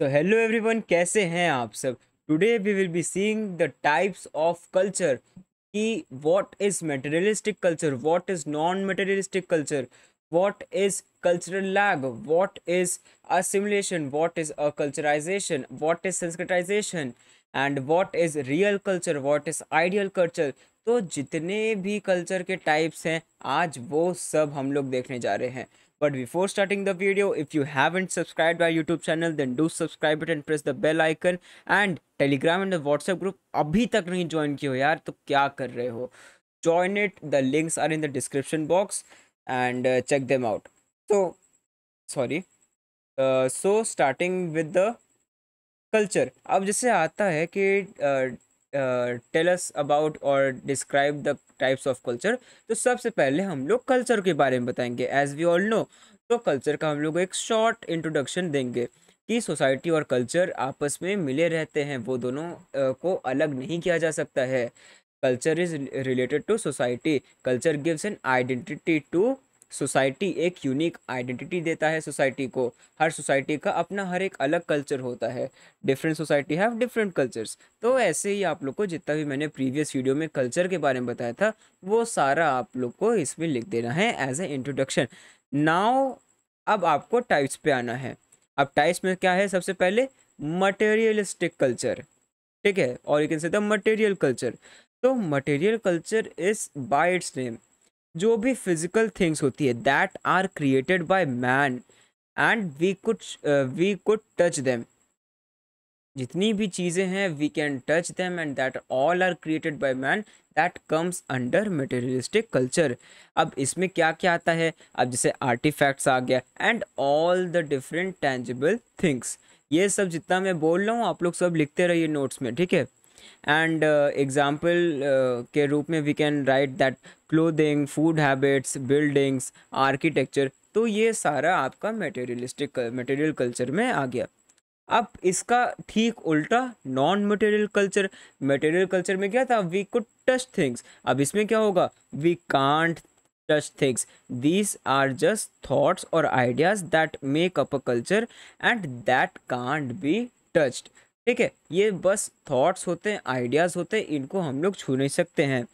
तो hello everyone कैसे हैं आप सब today we will be seeing the types of culture कि what is materialistic culture what is non materialistic culture what is cultural lag what is assimilation what is acculturation what is Sanskritisation and what is real culture what is ideal culture तो जितने भी culture के types हैं आज वो सब हम लोग देखने जा रहे हैं But before starting the video, if you haven't subscribed our YouTube channel, then do subscribe it and press the bell icon. And Telegram and the WhatsApp group अभी तक नहीं join किया हो यार तो क्या कर रहे हो Join it. The links are in the description box and uh, check them out. So sorry. Uh, so starting with the culture. अब जैसे आता है कि uh, uh, tell us about or describe the types of culture तो सबसे पहले हम लोग कल्चर के बारे में बताएंगे एज वी ऑल नो तो कल्चर का हम लोग एक शॉर्ट इंट्रोडक्शन देंगे कि सोसाइटी और कल्चर आपस में मिले रहते हैं वो दोनों को अलग नहीं किया जा सकता है culture is related to society culture gives an identity to society एक यूनिक आइडेंटिटी देता है सोसाइटी को हर सोसाइटी का अपना हर एक अलग कल्चर होता है different society have different cultures तो ऐसे ही आप लोग को जितना भी मैंने प्रीवियस वीडियो में कल्चर के बारे में बताया था वो सारा आप लोग को इसमें लिख देना है एज ए इंट्रोडक्शन नाव अब आपको टाइप्स पे आना है अब टाइप्स में क्या है सबसे पहले मटेरियलिस्टिक कल्चर ठीक है और you can say the material culture तो material culture is by its name जो भी फिजिकल थिंग्स होती है that are created by man and we could we could touch them जितनी भी चीज़ें हैं we can touch them and that all are created by man that comes under materialistic culture अब इसमें क्या क्या आता है अब जैसे आर्टिफैक्ट्स आ गया and all the different tangible things ये सब जितना मैं बोल रहा हूँ आप लोग सब लिखते रहिए नोट्स में ठीक है एंड uh, uh, के रूप में we can write that clothing food habits buildings architecture तो ये सारा आपका मटेरियलिस्टिक मटेरियल कल्चर में आ गया अब इसका ठीक उल्टा non material culture material culture में क्या था वी कुड टच थिंग्स अब इसमें क्या होगा we can't touch things these are just thoughts और ideas that make up a culture and that can't be touched ठीक है ये बस थॉट्स होते हैं आइडियाज़ होते हैं इनको हम लोग छू नहीं सकते हैं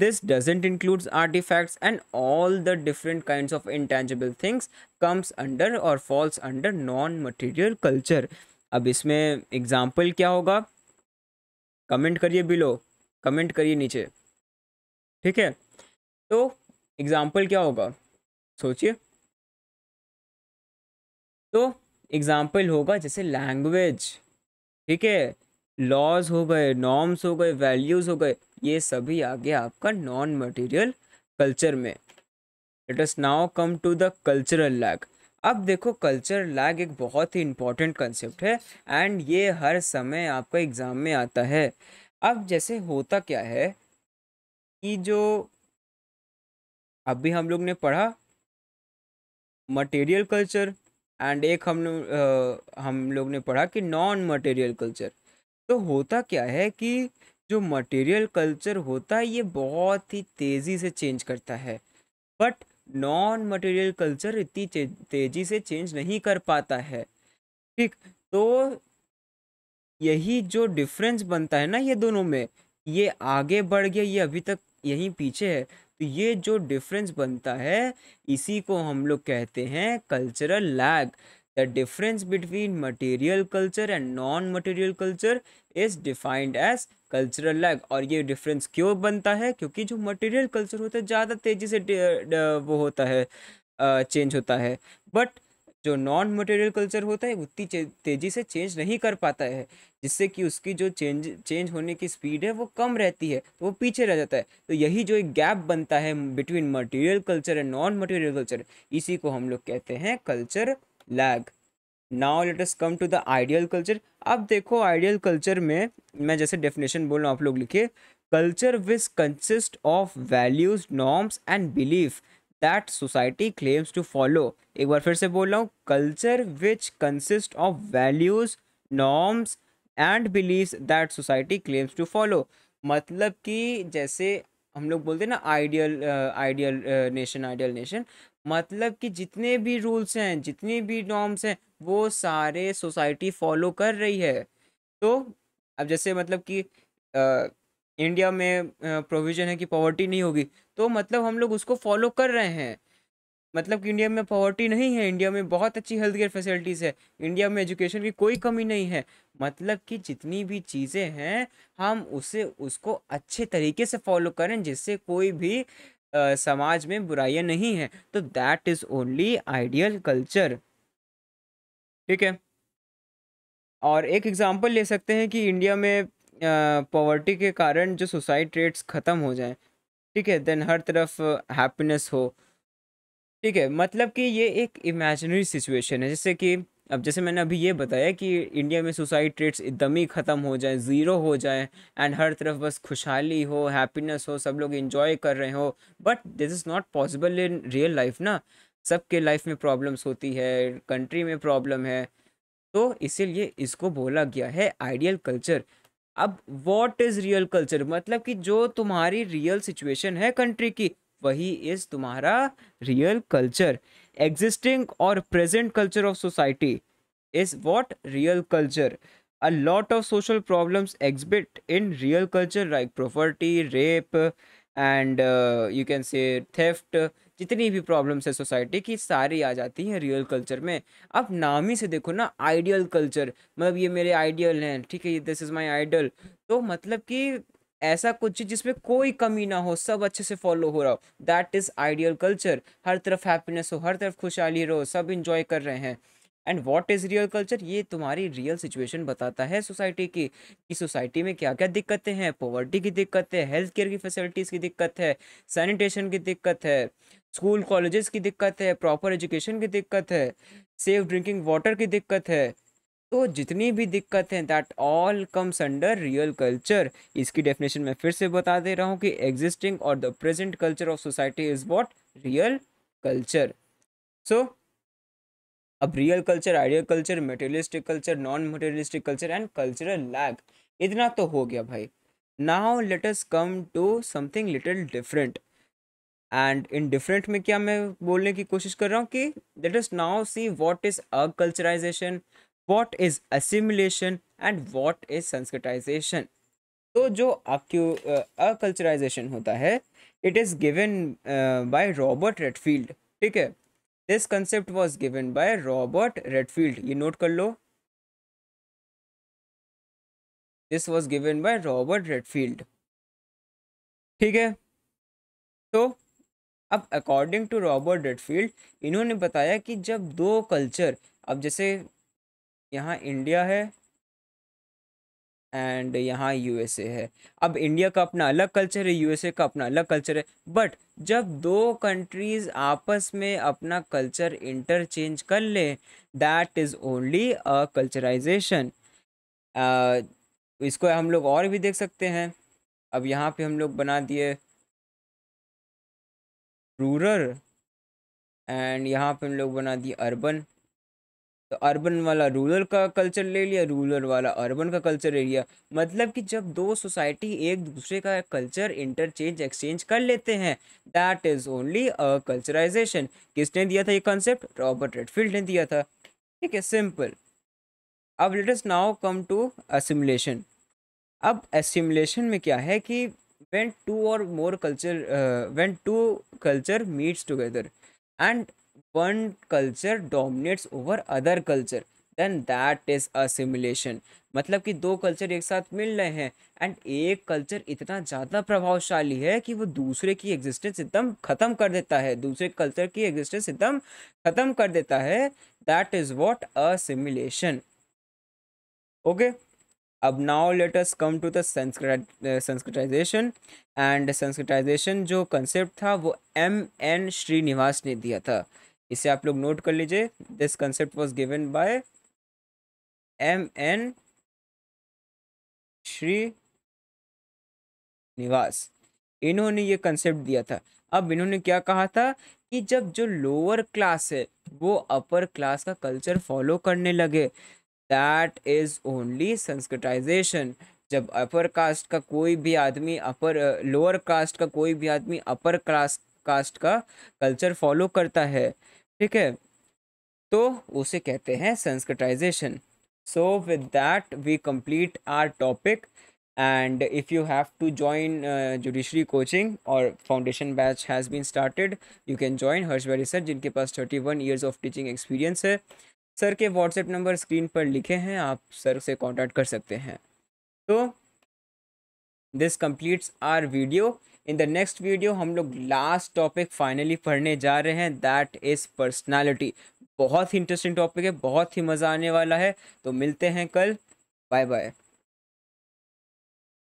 this doesn't includes artifacts and all the different kind of intangible things comes under और falls under non material culture अब इसमें एग्जाम्पल क्या होगा कमेंट करिए बिलो कमेंट करिए नीचे ठीक है तो एग्जाम्पल क्या होगा सोचिए तो एग्जाम्पल होगा जैसे लैंग्वेज ठीक है लॉज हो गए नॉर्म्स हो गए वैल्यूज़ हो गए ये सभी आ गया आपका नॉन मटेरियल कल्चर में it is now come to the cultural lag अब देखो कल्चर लैग एक बहुत ही इंपॉर्टेंट कंसेप्ट है एंड ये हर समय आपका एग्ज़ाम में आता है अब जैसे होता क्या है कि जो अभी हम लोग ने पढ़ा मटेरियल कल्चर एंड एक हम हम लोग ने पढ़ा कि नॉन मटेरियल कल्चर तो होता क्या है कि जो मटेरियल कल्चर होता है ये बहुत ही तेज़ी से चेंज करता है बट नॉन मटेरियल कल्चर इतनी तेज़ी से चेंज नहीं कर पाता है ठीक तो यही जो डिफरेंस बनता है ना ये दोनों में ये आगे बढ़ गया ये अभी तक यहीं पीछे है तो ये जो डिफरेंस बनता है इसी को हम लोग कहते हैं cultural lag the difference between material culture and non material culture is defined as cultural lag और ये डिफरेंस क्यों बनता है क्योंकि जो मटेरियल कल्चर होता है ज़्यादा तेज़ी से वो होता है चेंज होता है बट जो नॉन मटेरियल कल्चर होता है उतनी तेज़ी से चेंज नहीं कर पाता है जिससे कि उसकी जो चेंज चेंज होने की स्पीड है वो कम रहती है तो वो पीछे रह जाता है तो यही जो एक गैप बनता है between material culture and non material culture इसी को हम लोग कहते हैं culture lag now let us come to the ideal culture अब देखो आइडियल कल्चर में मैं जैसे डेफिनेशन बोल रहा हूँ आप लोग लिखिए culture which consist of values norms and belief that society claims to follow एक बार फिर से बोल रहा हूँ culture which consist of values norms and believe that society claims to follow मतलब कि जैसे हम लोग बोलते हैं ना ideal ideal nation ideal nation मतलब कि जितने भी रूल्स हैं जितने भी नॉर्म्स हैं वो सारे सोसाइटी फॉलो कर रही है तो अब जैसे मतलब कि uh, इंडिया में प्रोविज़न है कि पॉवर्टी नहीं होगी तो मतलब हम लोग उसको फॉलो कर रहे हैं मतलब कि इंडिया में पॉवर्टी नहीं है इंडिया में बहुत अच्छी हेल्थ केयर फैसिलिटीज़ है इंडिया में एजुकेशन की कोई कमी नहीं है मतलब कि जितनी भी चीज़ें हैं हम उसे उसको अच्छे तरीके से फॉलो करें जिससे कोई भी आ, समाज में बुराइयाँ नहीं है तो that is only ideal culture ठीक है और एक एग्जांपल ले सकते हैं कि इंडिया में पॉवर्टी के कारण जो सुसाइड रेट्स ख़त्म हो जाएं ठीक है देन हर तरफ हैप्पीनेस हो ठीक है मतलब कि ये एक इमेजनरी सिचुएशन है जैसे कि अब जैसे मैंने अभी ये बताया कि इंडिया में सुसाइड रेट्स एकदम ही ख़त्म हो जाए ज़ीरो हो जाए एंड हर तरफ बस खुशहाली हो हैप्पीनेस हो सब लोग इन्जॉय कर रहे हो but this is not possible in real life ना सबके लाइफ में प्रॉब्लम्स होती है कंट्री में प्रॉब्लम है तो इसीलिए इसको बोला गया है आइडियल कल्चर अब वॉट इज रियल कल्चर मतलब कि जो तुम्हारी रियल सिचुएशन है कंट्री की वही इज तुम्हारा रियल कल्चर एग्जिस्टिंग और present culture of society is what real culture a lot of social problems exhibit in real culture like property rape and you can say theft जितनी भी problems है society की सारी आ जाती हैं real culture में अब नाम ही से देखो ना आइडियल कल्चर मतलब ये मेरे आइडियल हैं ठीक है दिस इज़ माई आइडियल तो मतलब कि ऐसा कुछ जिसमें कोई कमी ना हो सब अच्छे से फॉलो हो रहा हो दैट इज़ आइडियल कल्चर हर तरफ हैप्पीनेस हो हर तरफ खुशहाली रहो सब इंजॉय कर रहे हैं and what is real culture ये तुम्हारी रियल सिचुएशन बताता है सोसाइटी की कि सोसाइटी में क्या क्या दिक्कतें हैं पॉवर्टी की दिक्कत है हेल्थ केयर की फैसिलिटीज़ की दिक्कत है सैनिटेशन की दिक्कत है स्कूल कॉलेजेस की दिक्कत है प्रॉपर एजुकेशन की दिक्कत है सेफ ड्रिंकिंग वाटर की दिक्कत है तो जितनी भी दिक्कत है that all comes under real culture इसकी डेफिनेशन मैं फिर से बता दे रहा हूँ कि एग्जिस्टिंग और the present culture of society is what real culture so अब real culture ideal culture materialistic culture non materialistic culture and cultural lag इतना तो हो गया भाई now let us come to something little different and in different में क्या मैं बोलने की कोशिश कर रहा हूँ कि let us now see what is acculturation what is assimilation and what is Sanskritization तो जो अकल्चराइजेशन होता है it is given by Robert Redfield ठीक है this concept was given by Robert Redfield ये नोट कर लो this was given by Robert Redfield ठीक है तो अब अकॉर्डिंग टू रॉबर्ट रेडफील्ड इन्होंने बताया कि जब दो कल्चर अब जैसे यहाँ इंडिया है एंड यहाँ यू है अब इंडिया का अपना अलग कल्चर है यू का अपना अलग कल्चर है बट जब दो कंट्रीज़ आपस में अपना कल्चर इंटरचेंज कर लें that is only acculturation इसको हम लोग और भी देख सकते हैं अब यहाँ पे हम लोग बना दिए रूरल एंड यहाँ पे हम लोग बना दिए अर्बन तो अर्बन वाला रूरल का कल्चर ले लिया रूरल वाला अर्बन का कल्चर ले लिया मतलब कि जब दो सोसाइटी एक दूसरे का कल्चर इंटरचेंज एक्सचेंज कर लेते हैं that is only acculturation किसने दिया था ये कॉन्सेप्ट रॉबर्ट रेडफील्ड ने दिया था ठीक है सिंपल अब us now come to assimilation अब असिमुलेशन में क्या है कि वेन टू और more culture when two culture meets together and one culture dominates over other culture then that is assimilation मतलब कि दो कल्चर एक साथ मिल रहे हैं एंड एक कल्चर इतना ज़्यादा प्रभावशाली है कि वो दूसरे की एग्जिस्टेंस एकदम ख़त्म कर देता है दूसरे कल्चर की एग्जिस्टेंस एकदम ख़त्म कर देता है that is what assimilation okay अब now let us come to the Sanskritization and Sanskritization जो कंसेप्ट था वो एम एन श्रीनिवास ने दिया था इसे आप लोग नोट कर लीजिए this concept was given by M N Srinivas इन्होंने ये कंसेप्ट दिया था अब इन्होंने क्या कहा था कि जब जो लोअर क्लास है वो अपर क्लास का कल्चर फॉलो करने लगे दैट इज ओनली संस्कृटाइजेशन जब अपर कास्ट का कोई भी आदमी अपर लोअर कास्ट का कोई भी आदमी अपर कास्ट कास्ट का कल्चर फॉलो करता है ठीक है तो उसे कहते हैं Sanskritization so with that we complete our topic and if you have to join judiciary coaching और foundation batch has been started you can join Harsh sir जिनके पास thirty one years of teaching experience है sir के WhatsApp number screen पर लिखे हैं आप sir से कॉन्टैक्ट कर सकते हैं तो this completes our video in the next video हम लोग लास्ट टॉपिक फाइनली पढ़ने जा रहे हैं दैट इज़ पर्सनैलिटी बहुत ही इंटरेस्टिंग टॉपिक है बहुत ही मज़ा आने वाला है तो मिलते हैं कल बाय बाय